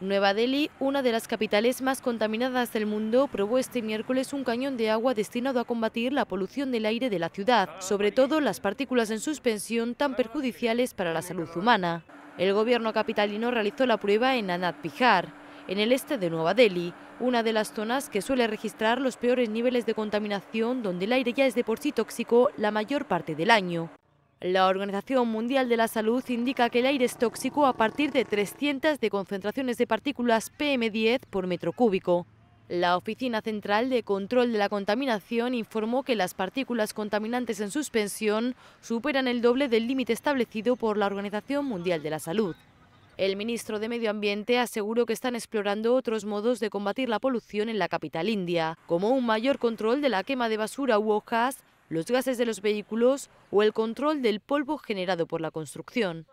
Nueva Delhi, una de las capitales más contaminadas del mundo, probó este miércoles un cañón de agua destinado a combatir la polución del aire de la ciudad, sobre todo las partículas en suspensión tan perjudiciales para la salud humana. El gobierno capitalino realizó la prueba en Anad Pihar, en el este de Nueva Delhi, una de las zonas que suele registrar los peores niveles de contaminación, donde el aire ya es de por sí tóxico la mayor parte del año. La Organización Mundial de la Salud indica que el aire es tóxico a partir de 300 de concentraciones de partículas PM10 por metro cúbico. La Oficina Central de Control de la Contaminación informó que las partículas contaminantes en suspensión superan el doble del límite establecido por la Organización Mundial de la Salud. El ministro de Medio Ambiente aseguró que están explorando otros modos de combatir la polución en la capital india, como un mayor control de la quema de basura u hojas, los gases de los vehículos o el control del polvo generado por la construcción.